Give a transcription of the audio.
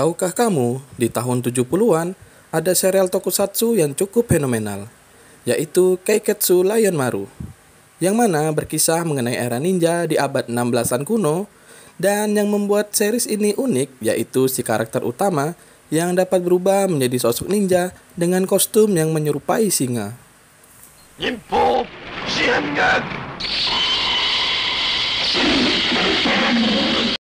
Tahukah kamu, di tahun 70-an ada serial tokusatsu yang cukup fenomenal, yaitu Keiketsu Lion Maru, yang mana berkisah mengenai era ninja di abad 16-an kuno, dan yang membuat series ini unik yaitu si karakter utama yang dapat berubah menjadi sosok ninja dengan kostum yang menyerupai singa. Yimpo,